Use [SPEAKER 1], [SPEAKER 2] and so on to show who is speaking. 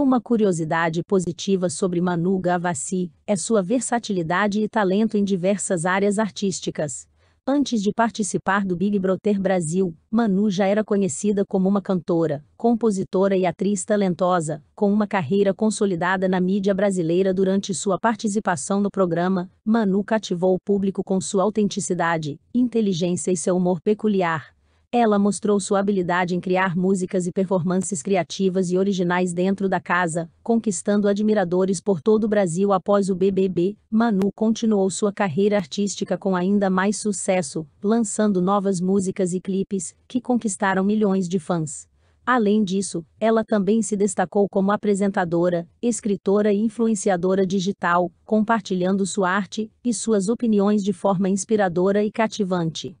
[SPEAKER 1] Uma curiosidade positiva sobre Manu
[SPEAKER 2] Gavassi é sua versatilidade e talento em diversas áreas artísticas. Antes de participar do Big Brother Brasil, Manu já era conhecida como uma cantora, compositora e atriz talentosa, com uma carreira consolidada na mídia brasileira durante sua participação no programa. Manu cativou o público com sua autenticidade, inteligência e seu humor peculiar, ela mostrou sua habilidade em criar músicas e performances criativas e originais dentro da casa, conquistando admiradores por todo o Brasil após o BBB. Manu continuou sua carreira artística com ainda mais sucesso, lançando novas músicas e clipes, que conquistaram milhões de fãs. Além disso, ela também se destacou como apresentadora, escritora e influenciadora
[SPEAKER 3] digital, compartilhando sua arte e suas opiniões de forma inspiradora e cativante.